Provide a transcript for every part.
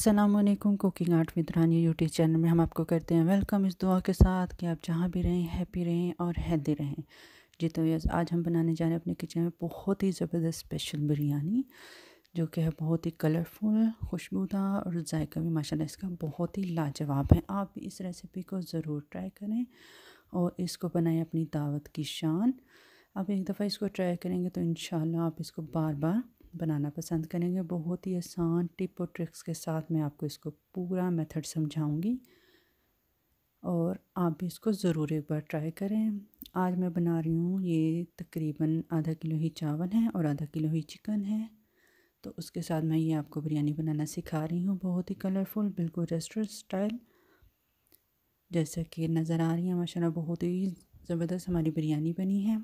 Aslam cooking art with Rani YouTube channel में हम आपको करते हैं वेलकम इस दुआ के साथ कि आप जहाँ भी रहें हैप्पी रहें और हेल्दी रहें जी तो यस आज हम बनाने जा रहे हैं अपने किचन में बहुत ही ज़बरदस्त स्पेशल बिरयानी जो कि है बहुत ही कलरफुल खुशबूदार और जायका भी माशाल्लाह इसका बहुत ही लाजवाब है आप इस रेसिपी को ज़रूर ट्राई करें और इसको बनाएं अपनी दावत की शान आप एक दफ़ा इसको ट्राई करेंगे तो इन आप इसको बार बार बनाना पसंद करेंगे बहुत ही आसान टिप और ट्रिक्स के साथ मैं आपको इसको पूरा मेथड समझाऊंगी और आप भी इसको ज़रूर एक बार ट्राई करें आज मैं बना रही हूँ ये तकरीबन आधा किलो ही चावल है और आधा किलो ही चिकन है तो उसके साथ मैं ये आपको बिरयानी बनाना सिखा रही हूँ बहुत ही कलरफुल बिल्कुल रेस्टोरेंट स्टाइल जैसा कि नज़र आ रही है माशाल्लाह बहुत ही ज़बरदस्त हमारी बिरयानी बनी है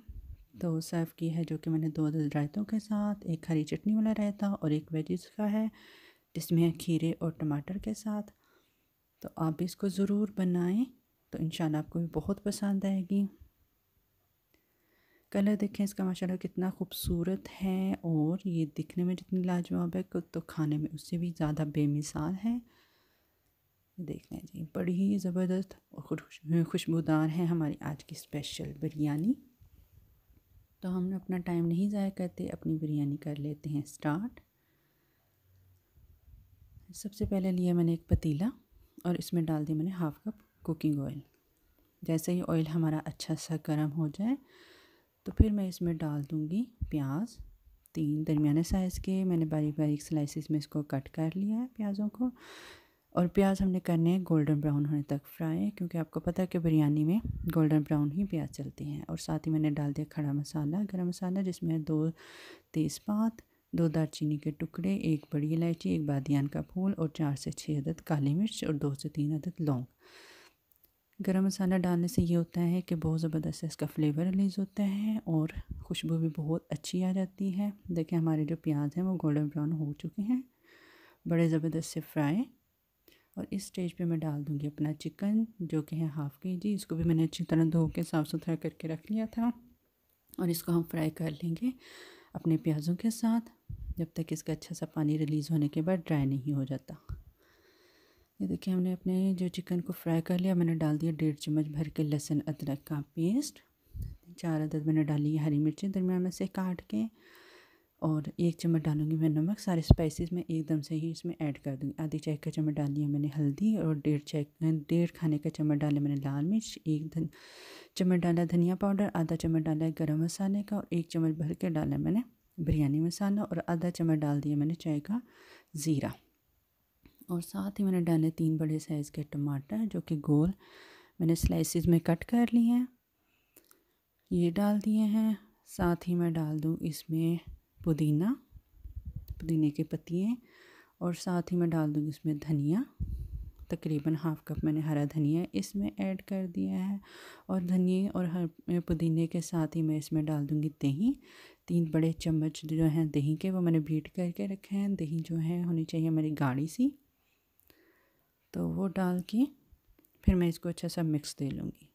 तो सर्व की है जो कि मैंने दो दस रायतों के साथ एक हरी चटनी वाला रायता और एक वेजिस का है जिसमें है खीरे और टमाटर के साथ तो आप भी इसको ज़रूर बनाएं तो इन आपको भी बहुत पसंद आएगी कलर देखें इसका माशाल्लाह कितना खूबसूरत है और ये दिखने में जितनी लाजवाब है तो खाने में उससे भी ज़्यादा बेमिसाल है देख लें जी बड़ी ही ज़बरदस्त और खुशबूदार है हमारी आज की स्पेशल बिरयानी तो हम अपना टाइम नहीं ज़ाया करते अपनी बिरयानी कर लेते हैं स्टार्ट सबसे पहले लिया मैंने एक पतीला और इसमें डाल दिया मैंने हाफ़ कप कुकिंग ऑयल जैसे ही ऑयल हमारा अच्छा सा गर्म हो जाए तो फिर मैं इसमें डाल दूँगी प्याज तीन दरमियाने साइज़ के मैंने बारीक बारीक स्लाइसिस में इसको कट कर लिया है प्याज़ों को और प्याज हमने करने हैं गोल्डन ब्राउन होने तक फ्राई क्योंकि आपको पता है कि बिरयानी में गोल्डन ब्राउन ही प्याज चलती हैं और साथ ही मैंने डाल दिया खड़ा मसाला गरम मसाला जिसमें है दो तेज़पात दो दालचीनी के टुकड़े एक बड़ी इलायची एक बादियान का फूल और चार से छः अदद काली मिर्च और दो से तीन अदद लौंग गरम मसाला डालने से ये होता है कि बहुत ज़बरदस्त इसका फ्लेवर रिलीज़ होता है और खुशबू भी बहुत अच्छी आ जाती है देखिए हमारे जो प्याज हैं वो गोल्डन ब्राउन हो चुके हैं बड़े ज़बरदस्त से फ्राई और इस स्टेज पे मैं डाल दूँगी अपना चिकन जो कि है हाफ़ के जी इसको भी मैंने अच्छी तरह धो के साफ़ सुथरा करके रख लिया था और इसको हम फ्राई कर लेंगे अपने प्याज़ों के साथ जब तक इसका अच्छा सा पानी रिलीज़ होने के बाद ड्राई नहीं हो जाता ये देखिए हमने अपने जो चिकन को फ्राई कर लिया मैंने डाल दिया डेढ़ चम्मच भर के लहसुन अदरक का पेस्ट चार अदद मैंने डाली हरी मिर्ची दरमियान में से काट के और एक चम्मच डालूंगी मैं नमक सारे स्पाइसेस मैं एकदम से ही इसमें ऐड कर दूंगी आधी चाय का चम्मच डाल दिया मैंने हल्दी और डेढ़ चाय डेढ़ खाने का चम्मच डाला मैंने लाल मिर्च एक चम्मच डाला धनिया पाउडर आधा चम्मच डाला गर्म मसाले का और एक चम्मच भर के डाला मैंने बिरयानी मसाला और आधा चम्मच डाल दिया मैंने चाय का ज़ीरा और साथ ही मैंने डाले तीन बड़े साइज़ के टमाटर जो कि गोल मैंने स्लाइसिस में कट कर लिए हैं ये डाल दिए हैं साथ ही मैं डाल दूँ इसमें पुदीना पुदीने के पत्तियाँ और साथ ही मैं डाल दूँगी इसमें धनिया तकरीबन हाफ़ कप मैंने हरा धनिया इसमें ऐड कर दिया है और धनिए और हर पुदीने के साथ ही मैं इसमें डाल दूँगी दही तीन बड़े चम्मच जो हैं दही के वो मैंने बीट करके रखे हैं दही जो है होनी चाहिए मेरी गाढ़ी सी तो वो डाल के फिर मैं इसको अच्छा सा मिक्स दे लूँगी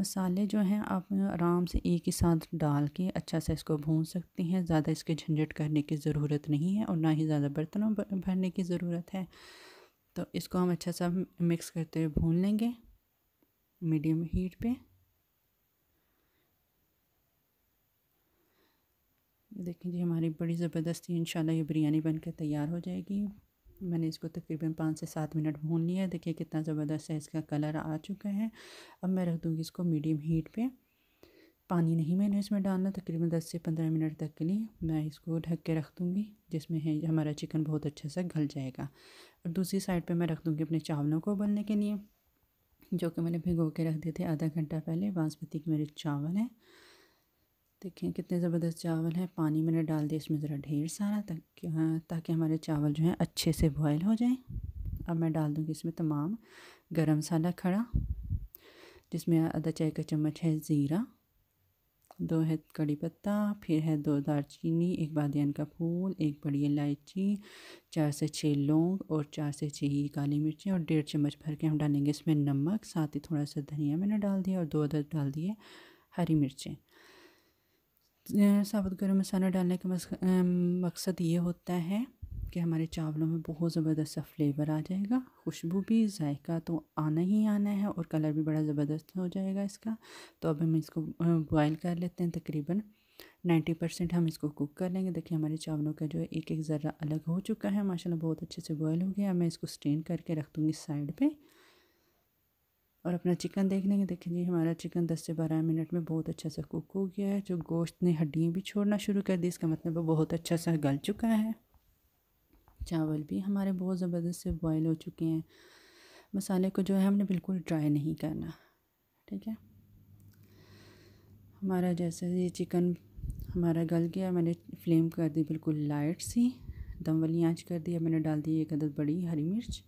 मसाले जो हैं आप आराम से एक ही साथ डाल के अच्छा सा इसको भून सकते हैं ज़्यादा इसके झंझट करने की ज़रूरत नहीं है और ना ही ज़्यादा बर्तनों भरने की ज़रूरत है तो इसको हम अच्छा सा मिक्स करते हुए भून लेंगे मीडियम हीट पे देखें जी हमारी बड़ी ज़बरदस्ती इंशाल्लाह ये बिरयानी बनकर तैयार हो जाएगी मैंने इसको तकरीबन पाँच से सात मिनट भून लिया देखिए कितना ज़बरदस्त है इसका कलर आ चुका है अब मैं रख दूँगी इसको मीडियम हीट पे पानी नहीं मैंने इसमें डालना तकरीबन दस से पंद्रह मिनट तक के लिए मैं इसको ढक के रख दूँगी जिसमें है हमारा चिकन बहुत अच्छे से घल जाएगा और दूसरी साइड पर मैं रख दूँगी अपने चावलों को उबलने के लिए जो कि मैंने भिगो के रख दिए थे आधा घंटा पहले बासमती के मेरे चावल हैं देखें कितने ज़बरदस्त चावल हैं पानी मैंने डाल दिया इसमें ज़रा ढेर सारा ताकि ताकि हमारे चावल जो हैं अच्छे से बॉयल हो जाएं अब मैं डाल दूँगी इसमें तमाम गरम मसाला खड़ा जिसमें आधा चाय का चम्मच है ज़ीरा दो है कड़ी पत्ता फिर है दो दार चीनी एक बादियान का फूल एक बड़ी इलायची चार से छः लौंग और चार से छः ही काली मिर्ची और डेढ़ चम्मच भर के हम डालेंगे इसमें नमक साथ ही थोड़ा सा धनिया मैंने डाल दिया और दो अदर डाल दिए हरी मिर्चें साबुत गर्म मसाला डालने का मकसद ये होता है कि हमारे चावलों में बहुत ज़बरदस्त सा फ्लेवर आ जाएगा खुशबू भी जायका तो आना ही आना है और कलर भी बड़ा ज़बरदस्त हो जाएगा इसका तो अब हम इसको बॉयल कर लेते हैं तकरीबन नाइन्टी परसेंट हम इसको कुक कर लेंगे देखिए हमारे चावलों का जो है एक एक ज़र्रा अलग हो चुका है माशाल्लाह बहुत अच्छे से बॉयल हो गया मैं इसको स्ट्रेन करके रख दूँगी साइड पर और अपना चिकन देख लेंगे देखें जी हमारा चिकन 10 से 12 मिनट में बहुत अच्छा सा कुक हो गया है जो गोश्त ने हड्डियाँ भी छोड़ना शुरू कर दी इसका मतलब वो बहुत अच्छा सा गल चुका है चावल भी हमारे बहुत ज़बरदस्त से बॉयल हो चुके हैं मसाले को जो है हमने बिल्कुल ड्राई नहीं करना ठीक है हमारा जैसे ये चिकन हमारा गल गया मैंने फ्लेम कर दी बिल्कुल लाइट सी दम वाली आँच कर दी अब मैंने डाल दी एक अदद बड़ी हरी मिर्च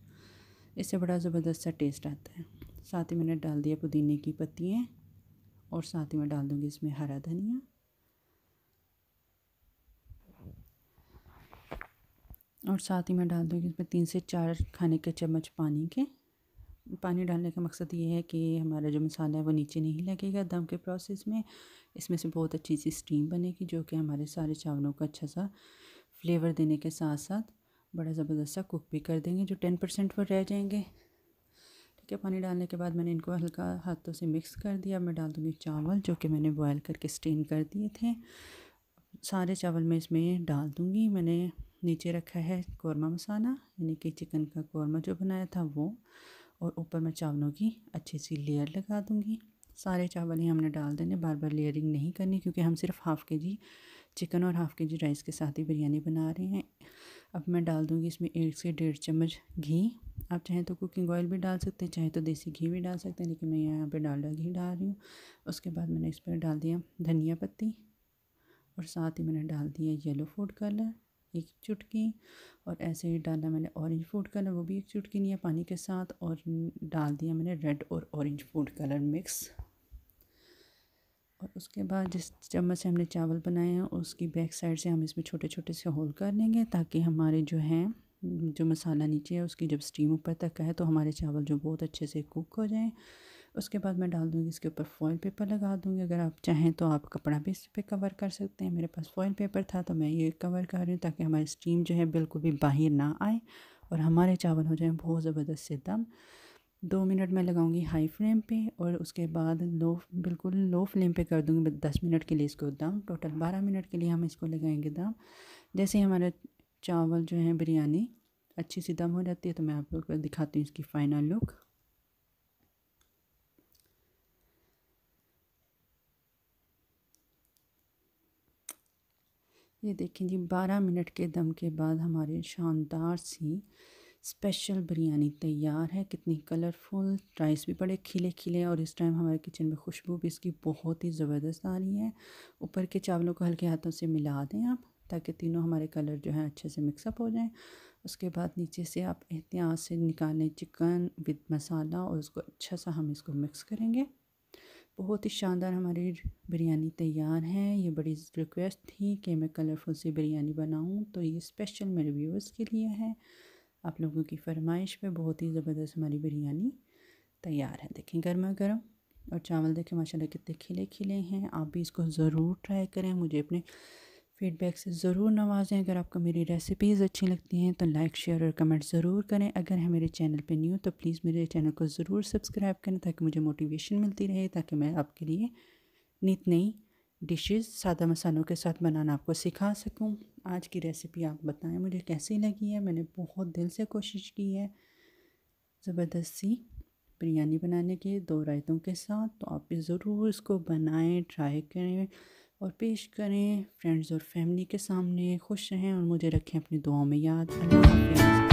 इससे बड़ा ज़बरदस्त सा टेस्ट आता है साथ ही मैंने डाल दिया पुदीने की पत्तियाँ और साथ ही मैं डाल दूँगी इसमें हरा धनिया और साथ ही मैं डाल दूँगी इसमें तीन से चार खाने के चम्मच पानी के पानी डालने का मकसद ये है कि हमारा जो मसाला है वो नीचे नहीं लगेगा दम के प्रोसेस में इसमें से बहुत अच्छी सी स्टीम बनेगी जो कि हमारे सारे चावलों का अच्छा सा फ्लेवर देने के साथ साथ बड़ा ज़बरदस्त सा कुक भी कर देंगे जो टेन परसेंट पर रह जाएंगे ठीक है पानी डालने के बाद मैंने इनको हल्का हाथों से मिक्स कर दिया मैं डाल दूँगी चावल जो कि मैंने बॉयल करके स्टीम कर दिए थे सारे चावल मैं इसमें डाल दूँगी मैंने नीचे रखा है कौरमा मसाला यानी कि चिकन का कौरमा जो बनाया था वो और ऊपर मैं चावलों की अच्छी सी लेयर लगा दूँगी सारे चावल ही हमने डाल देने बार बार लेयरिंग नहीं करनी क्योंकि हम सिर्फ हाफ़ के जी चिकन और हाफ़ के जी राइस के साथ ही बिरयानी बना रहे हैं अब मैं डाल दूँगी इसमें एक से डेढ़ चम्मच घी आप चाहें तो कुकिंग ऑयल भी डाल सकते हैं चाहे तो देसी घी भी डाल सकते हैं लेकिन मैं यहाँ पे डालडा घी डाल रही हूँ उसके बाद मैंने इस पर डाल दिया धनिया पत्ती और साथ ही मैंने डाल दिया येलो फूड कलर एक चुटकी और ऐसे ही डाला मैंने ऑरेंज फूड कलर वो भी एक चुटकी लिया पानी के साथ और डाल दिया मैंने रेड और ऑरेंज फूड कलर मिक्स और उसके बाद जिस चम्मच से हमने चावल बनाए हैं उसकी बैक साइड से हम इसमें छोटे छोटे से होल कर लेंगे ताकि हमारे जो हैं जो मसाला नीचे है उसकी जब स्टीम ऊपर तक है तो हमारे चावल जो बहुत अच्छे से कुक हो जाएँ उसके बाद मैं डाल दूँगी इसके ऊपर फॉइल पेपर लगा दूँगी अगर आप चाहें तो आप कपड़ा भी इस पर कवर कर सकते हैं मेरे पास फॉइल पेपर था तो मैं ये कवर कर रही हूँ ताकि हमारी स्टीम जो है बिल्कुल भी बाहर ना आए और हमारे चावल हो जाएँ बहुत ज़बरदस्त से दम दो मिनट मैं लगाऊंगी हाई फ्लेम पे और उसके बाद लो बिल्कुल लो फ्लेम पे कर दूंगी दस मिनट के लिए इसको दम टोटल बारह मिनट के लिए हम इसको लगाएंगे दम जैसे हमारे चावल जो है बिरयानी अच्छी सी दम हो जाती है तो मैं आप लोग को दिखाती हूँ इसकी फ़ाइनल लुक ये देखें जी बारह मिनट के दम के बाद हमारे शानदार सी स्पेशल बिरयानी तैयार है कितनी कलरफुल राइस भी बड़े खिले खिले और इस टाइम हमारे किचन में खुशबू भी इसकी बहुत ही ज़बरदस्त आ रही है ऊपर के चावलों को हल्के हाथों से मिला दें आप ताकि तीनों हमारे कलर जो हैं अच्छे से मिक्सअप हो जाएं उसके बाद नीचे से आप एहतियात से निकालें चिकन विद मसाला और उसको अच्छा सा हम इसको मिक्स करेंगे बहुत ही शानदार हमारी बिरयानी तैयार है ये बड़ी रिक्वेस्ट थी कि मैं कलरफुल सी बिरयानी बनाऊं तो ये स्पेशल मेरे व्यूवर्स के लिए है आप लोगों की फरमाइश पे बहुत ही ज़बरदस्त हमारी बिरयानी तैयार है देखें गर्मा गर्म और चावल देखें माशाल्लाह कितने खिले खिले हैं आप भी इसको ज़रूर ट्राई करें मुझे अपने फीडबैक से ज़रूर नवाजें अगर आपको मेरी रेसिपीज़ अच्छी लगती हैं तो लाइक शेयर और कमेंट ज़रूर करें अगर है मेरे चैनल पे न्यू तो प्लीज़ मेरे चैनल को ज़रूर सब्सक्राइब करें ताकि मुझे मोटिवेशन मिलती रहे ताकि मैं आपके लिए नित नई डिशेस सादा मसालों के साथ बनाना आपको सिखा सकूं आज की रेसिपी आप बताएं मुझे कैसी लगी है मैंने बहुत दिल से कोशिश की है ज़बरदस्ती बिरयानी बनाने के दो रायतों के साथ तो आप भी ज़रूर इसको बनाएं ट्राई करें और पेश करें फ्रेंड्स और फैमिली के सामने खुश रहें और मुझे रखें अपनी दुआओं में याद अल्लाह हाफिज़